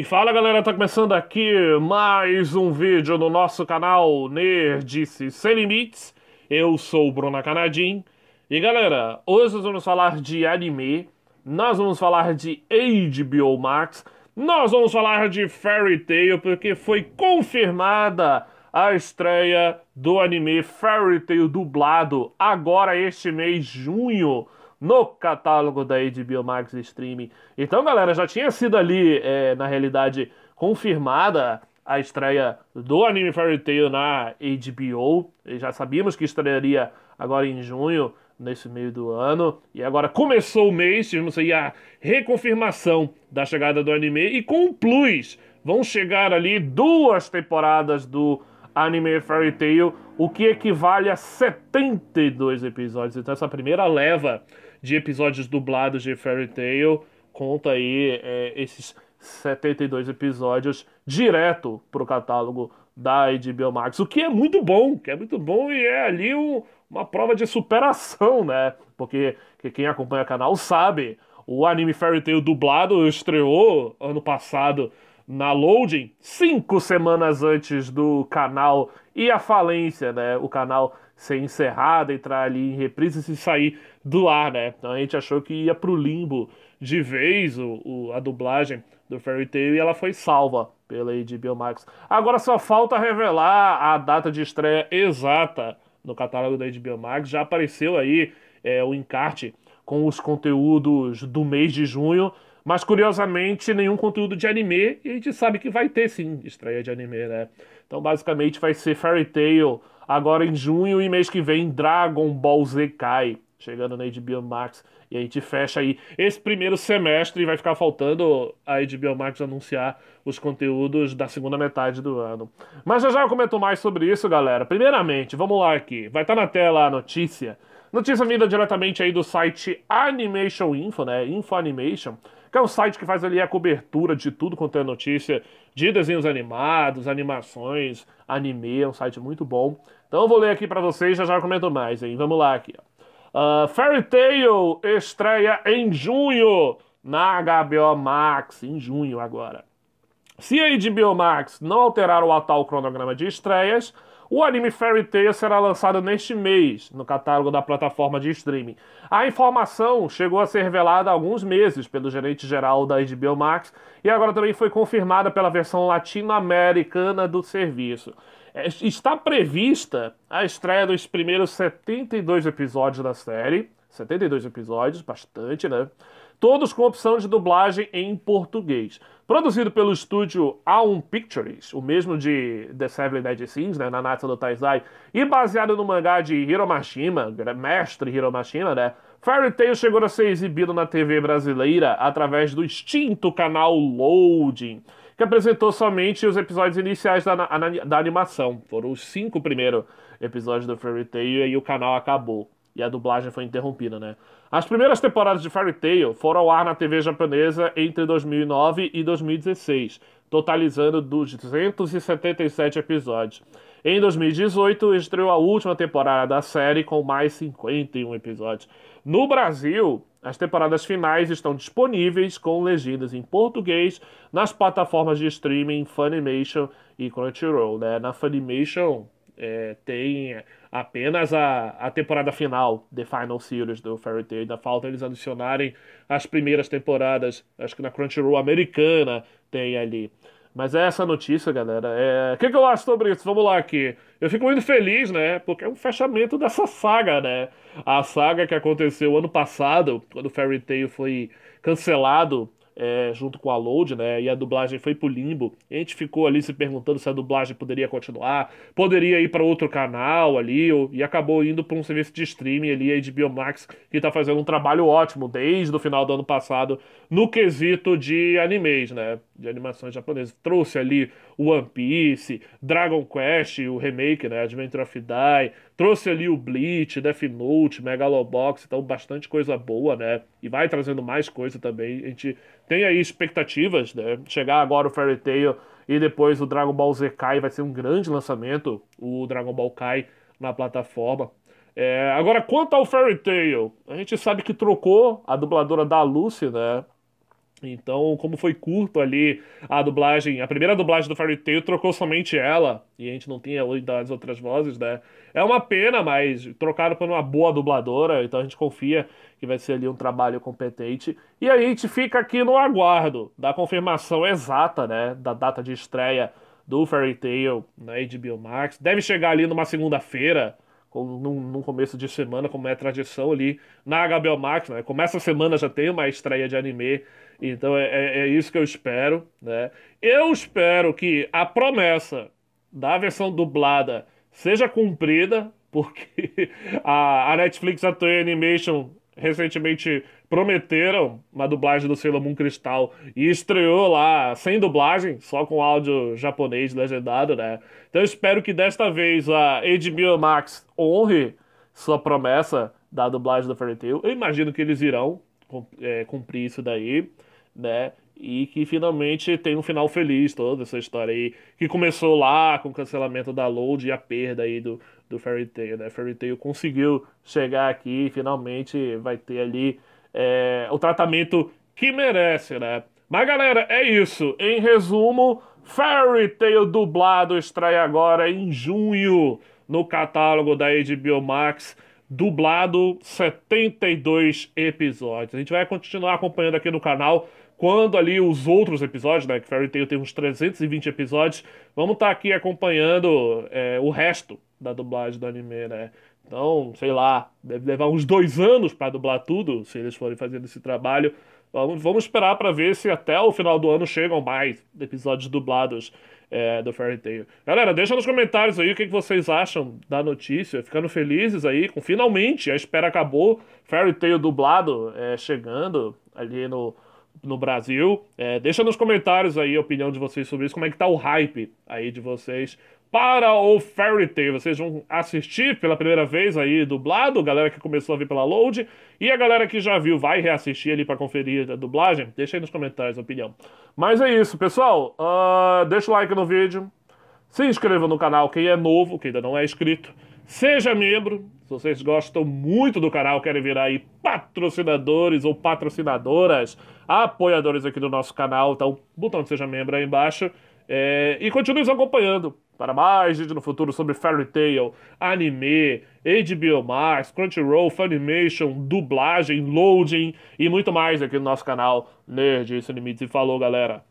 E fala galera, tá começando aqui mais um vídeo no nosso canal Nerdice Sem Limites. Eu sou o Bruno Canadim. E galera, hoje nós vamos falar de anime, nós vamos falar de HBO Max, nós vamos falar de Fairy Tail, porque foi confirmada a estreia do anime Fairy Tail dublado agora este mês, junho no catálogo da HBO Max Streaming. Então, galera, já tinha sido ali, é, na realidade, confirmada a estreia do anime Fairy Tail na HBO. E já sabíamos que estrearia agora em junho, nesse meio do ano. E agora começou o mês, tivemos aí a reconfirmação da chegada do anime. E com o plus, vão chegar ali duas temporadas do anime Fairy Tail, o que equivale a 72 episódios. Então, essa primeira leva de episódios dublados de Fairy Tail. Conta aí é, esses 72 episódios direto pro catálogo da HBO Max, o que é muito bom, que é muito bom e é ali um, uma prova de superação, né? Porque que quem acompanha o canal sabe, o anime Fairy Tail dublado estreou ano passado na loading, cinco semanas antes do canal e a falência, né? O canal ser encerrado, entrar ali em reprise e sair do ar, né? Então a gente achou que ia pro limbo de vez o, o a dublagem do Fairy Tail e ela foi salva pela HBO Max. Agora só falta revelar a data de estreia exata no catálogo da HBO Max. Já apareceu aí é, o encarte com os conteúdos do mês de junho. Mas curiosamente, nenhum conteúdo de anime, e a gente sabe que vai ter sim estreia de anime, né? Então basicamente vai ser Fairy Tail agora em junho e mês que vem Dragon Ball Z Kai, chegando na HBO Max. E a gente fecha aí esse primeiro semestre e vai ficar faltando a HBO Max anunciar os conteúdos da segunda metade do ano. Mas já já eu comento mais sobre isso, galera. Primeiramente, vamos lá aqui. Vai estar tá na tela a notícia. Notícia vinda diretamente aí do site Animation Info, né? Info Animation que é um site que faz ali a cobertura de tudo quanto é notícia, de desenhos animados, animações, anime, é um site muito bom. Então eu vou ler aqui para vocês, já já comento mais, hein? Vamos lá aqui, ó. Uh, Fairy Tail estreia em junho na HBO Max, em junho agora. Se a HBO Max não alterar o atual cronograma de estreias, o anime Fairy Tail será lançado neste mês no catálogo da plataforma de streaming. A informação chegou a ser revelada há alguns meses pelo gerente geral da HBO Max e agora também foi confirmada pela versão latino-americana do serviço. É, está prevista a estreia dos primeiros 72 episódios da série. 72 episódios, bastante, né? todos com opção de dublagem em português. Produzido pelo estúdio A1 Pictures, o mesmo de The Seven Dead Sins, né, Natsu do Taizai, e baseado no mangá de Hiromashima, mestre Hiromashima, né, Fairy Tail chegou a ser exibido na TV brasileira através do extinto canal Loading, que apresentou somente os episódios iniciais da, da animação. Foram os cinco primeiros episódios do Fairy Tail e o canal acabou e a dublagem foi interrompida, né? As primeiras temporadas de Fairy Tail foram ao ar na TV japonesa entre 2009 e 2016, totalizando 277 episódios. Em 2018, estreou a última temporada da série com mais 51 episódios. No Brasil, as temporadas finais estão disponíveis com legendas em português nas plataformas de streaming Funimation e Crunchyroll. Né? Na Funimation é, tem apenas a, a temporada final, The Final Series do Fairy Tail. Ainda falta eles adicionarem as primeiras temporadas, acho que na Crunchyroll americana tem ali. Mas é essa notícia, galera. É... O que, que, eu acho sobre isso? Vamos lá aqui. Eu fico muito feliz, né? Porque é um fechamento dessa saga, né? A saga que aconteceu ano passado, quando o Fairy Tail foi cancelado é, junto com a Load, né? E a dublagem foi pro limbo. a gente ficou ali se perguntando se a dublagem poderia continuar, poderia ir para outro canal ali, ou, e acabou indo para um serviço de streaming ali, a HBO Max, que tá fazendo um trabalho ótimo desde o final do ano passado no quesito de animes, né? de animações japonesas. Trouxe ali One Piece, Dragon Quest, o remake, né? Adventure of Die. Trouxe ali o Bleach, Death Note, Megalobox. Então, bastante coisa boa, né? E vai trazendo mais coisa também. A gente tem aí expectativas, né? Chegar agora o Fairy Tail e depois o Dragon Ball Z Kai vai ser um grande lançamento. O Dragon Ball Kai na plataforma. É, agora, quanto ao Fairy Tail, a gente sabe que trocou a dubladora da Lucy, né? Então, como foi curto ali a dublagem, a primeira dublagem do Fairy Tail trocou somente ela, e a gente não tinha as outras vozes, né? É uma pena, mas trocaram por uma boa dubladora, então a gente confia que vai ser ali um trabalho competente. E a gente fica aqui no aguardo da confirmação exata, né, da data de estreia do Fairy Tail na HBO Max. Deve chegar ali numa segunda-feira, com, num, num, começo de semana, como é tradição ali na HBO Max, né? Começa a semana já tem uma estreia de anime, então é, é, é isso que eu espero, né? Eu espero que a promessa da versão dublada seja cumprida, porque a, a Netflix, a Toy Animation, recentemente prometeram uma dublagem do Sailor Moon Cristal e estreou lá sem dublagem, só com áudio japonês legendado, né? Então eu espero que desta vez a HBO Max honre sua promessa da dublagem do Fairy Tail. Eu imagino que eles irão é, cumprir isso daí, né? E que finalmente tem um final feliz toda essa história aí, que começou lá com o cancelamento da load e a perda aí do, do Fairy Tail, né? Fairy Tail conseguiu chegar aqui e finalmente vai ter ali é, o tratamento que merece, né? Mas galera, é isso. Em resumo, Fairy Tail dublado estreia agora em junho no catálogo da HBO Max dublado 72 episódios. A gente vai continuar acompanhando aqui no canal quando ali os outros episódios, né? Que Fairy Tail tem uns 320 episódios. Vamos estar tá aqui acompanhando é, o resto da dublagem do anime, né? Então, sei lá, deve levar uns dois anos para dublar tudo, se eles forem fazendo esse trabalho. Vamos, vamos esperar para ver se até o final do ano chegam mais episódios dublados é, do Fairy Tail. Galera, deixa nos comentários aí o que, que vocês acham da notícia. Ficando felizes aí com finalmente a espera acabou. Fairy Tail dublado é, chegando ali no, no Brasil. É, deixa nos comentários aí a opinião de vocês sobre isso, como é que tá o hype aí de vocês para o Fairy Tail. Vocês vão assistir pela primeira vez aí dublado, galera que começou a ver pela load, e a galera que já viu vai reassistir ali para conferir a dublagem. Deixa aí nos comentários a opinião. Mas é isso, pessoal. Uh, deixa o like no vídeo, se inscreva no canal quem é novo, quem ainda não é inscrito, seja membro. Se vocês gostam muito do canal, querem virar aí patrocinadores ou patrocinadoras, apoiadores aqui do nosso canal, então botão de seja membro aí embaixo. É, e continue nos acompanhando para mais vídeo no futuro sobre Fairy Tail, anime, HBO Max, Crunchyroll, Funimation, dublagem, loading e muito mais aqui no nosso canal Nerd Sem Limites. E falou, galera!